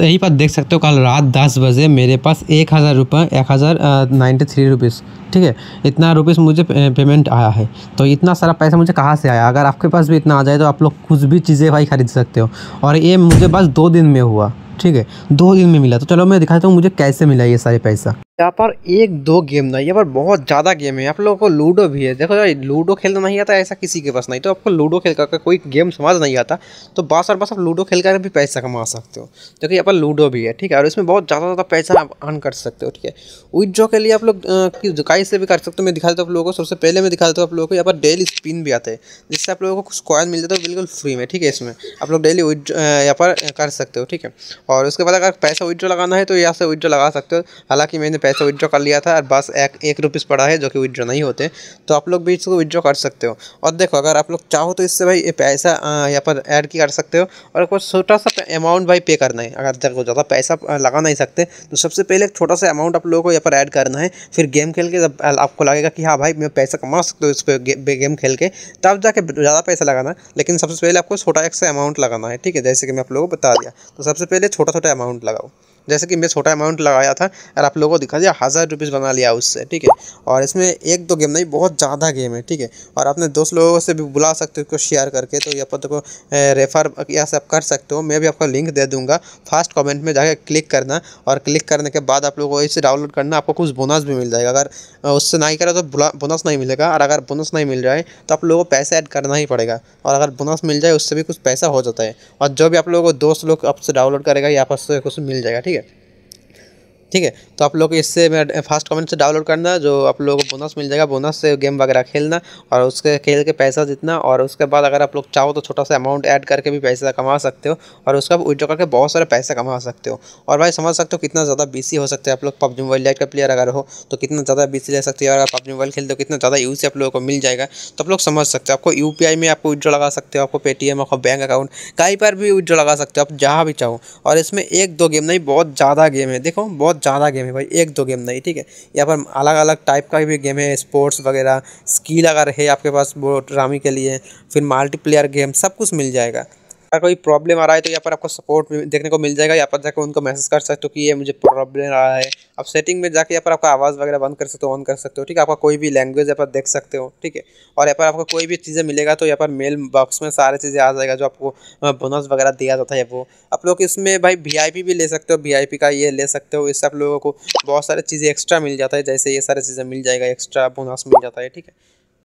यही बात देख सकते हो कल रात दस बजे मेरे पास एक हज़ार रुपये एक हज़ार नाइन्टी थ्री रुपीज़ ठीक है इतना रुपीज़ मुझे पेमेंट आया है तो इतना सारा पैसा मुझे कहाँ से आया अगर आपके पास भी इतना आ जाए तो आप लोग कुछ भी चीज़ें भाई ख़रीद सकते हो और ये मुझे बस दो दिन में हुआ ठीक है दो दिन में मिला तो चलो मैं दिखाता हूँ मुझे कैसे मिला ये सारे पैसा यहाँ पर एक दो गेम नहीं यहाँ पर बहुत ज़्यादा गेम है आप लोगों को लूडो भी है देखो यार लूडो खेलना नहीं आता ऐसा किसी के पास नहीं तो आपको लूडो खेल कर कोई गेम समझ नहीं आता तो बस और बस आप लूडो खेल कर भी पैसा कमा सकते हो देखो यहाँ पर लूडो भी है ठीक है और इसमें बहुत ज़्यादा ज़्यादा पैसा आप अर्न कर सकते हो ठीक है विदड्रॉ के लिए आप लोग जुकाई से भी कर सकते हो मैं दिखा देता हूँ आप लोगों को सबसे पहले मैं दिखा देता हूँ आप लोगों को यहाँ पर डेली स्पिन भी आते हैं जिससे आप लोगों को कुछ कॉइन मिल जाता है तो बिल्कुल फ्री में ठीक है इसमें आप लोग डेली विदड्रॉ यहाँ पर कर सकते हो ठीक है और उसके बाद अगर पैसा विदड्रॉ लगाना है तो यहाँ से विदड्रॉ लगा सकते हो हालांकि मैंने पैसा विड्रॉ तो कर लिया था और बस एक एक रुपीज़ पड़ा है जो कि विदड्रॉ नहीं होते तो आप लोग भी इसको विड्रॉ कर सकते हो और देखो अगर आप लोग चाहो तो इससे भाई पैसा यहाँ पर ऐड की कर सकते हो और कुछ छोटा सा अमाउंट भाई पे करना है अगर देखो ज़्यादा पैसा लगा नहीं सकते तो सबसे पहले एक छोटा सा अमाउंट आप लोगों को यहाँ पर ऐड करना है फिर गेम खेल के जब आपको लगेगा कि हाँ भाई मैं पैसा कमा सकते हो इस पर गेम खेल के तब जाके ज़्यादा पैसा लगाना लेकिन सबसे पहले आपको छोटा एक सा अमाउंट लगाना है ठीक है जैसे कि मैं आप लोगों को बता दिया तो सबसे पहले छोटा छोटा अमाउंट लगाओ जैसे कि मैं छोटा अमाउंट लगाया था और आप लोगों को दिखा दिया हज़ार रुपीज़ बना लिया उससे ठीक है और इसमें एक दो गेम नहीं बहुत ज़्यादा गेम है ठीक है और अपने दोस्त लोगों से भी बुला सकते हो उसको शेयर करके तो ये अपन को रेफर या सब आप कर सकते हो मैं भी आपका लिंक दे दूँगा फास्ट कॉमेंट में जाकर क्लिक करना और क्लिक करने के बाद आप लोगों को इसे डाउनलोड करना आपको कुछ बोनस भी मिल जाएगा अगर उससे नहीं करें तो बोनस नहीं मिलेगा और अगर बोनस नहीं मिल जाए तो आप लोगों को पैसे ऐड करना ही पड़ेगा और अगर बोनस मिल जाए उससे भी कुछ पैसा हो जाता है और जो भी आप लोगों को दोस्त लोग आपसे डाउनलोड करेगा या आपसे कुछ मिल जाएगा ठीक है ठीक है तो आप लोग इससे मैं फर्स्ट कमेंट से डाउनलोड करना जो आप लोगों को बोनस मिल जाएगा बोनस से गेम वगैरह खेलना और उसके खेल के पैसा जितना और उसके बाद अगर आप लोग चाहो तो छोटा सा अमाउंट ऐड करके भी पैसा कमा सकते हो और उसका विड्रो करके बहुत सारे पैसा कमा सकते हो और भाई समझ सकते हो कितना ज़्यादा बी हो सकता है आप लोग पबजी मोबाइल लाइट का प्लेयर अगर हो तो कितना ज़्यादा बी ले सकते हो अगर पबजी मोबाइल खेलते हो कितना ज़्यादा यू आप लोगों को मिल जाएगा तो आप लोग समझ सकते हो आपको यू में आपको विड्रॉ लगा सकते हो आपको पेटीएम आपको बैंक अकाउंट कहीं पर भी विड्रो लगा सकते हो आप जहाँ भी चाहो और इसमें एक दो गेम नहीं बहुत ज़्यादा गेम है देखो बहुत ज़्यादा गेम है भाई एक दो गेम नहीं ठीक है यहाँ पर अलग अलग टाइप का भी गेम है स्पोर्ट्स वगैरह स्किल अगर है आपके पास वो ड्रामी के लिए फिर मल्टीप्लेयर गेम सब कुछ मिल जाएगा अगर कोई प्रॉब्लम आ रहा है तो यहाँ पर आपको सपोर्ट देखने को मिल जाएगा यहाँ पर जाकर उनको मैसेज कर सकते हो कि ये मुझे प्रॉब्लम आ रहा है आप सेटिंग में जाकर यहाँ पर आपका आवाज़ वगैरह बंद कर सकते हो ऑन कर सकते हो ठीक है आपका कोई भी लैंग्वेज यहाँ पर देख सकते हो ठीक है और यहाँ पर आपको कोई भी चीज़ें मिलेगा तो यहाँ पर मेल बॉक्स में सारे चीज़ें आ जाएगा जो आपको बोनस वगैरह दिया जाता है वो आप लोग इसमें भाई वी भी ले सकते हो वी का ये ले सकते हो इससे आप लोगों को बहुत सारी चीज़ें एक्स्ट्रा मिल जाता है जैसे ये सारी चीज़ें मिल जाएगा एक्स्ट्रा बोनस मिल जाता है ठीक है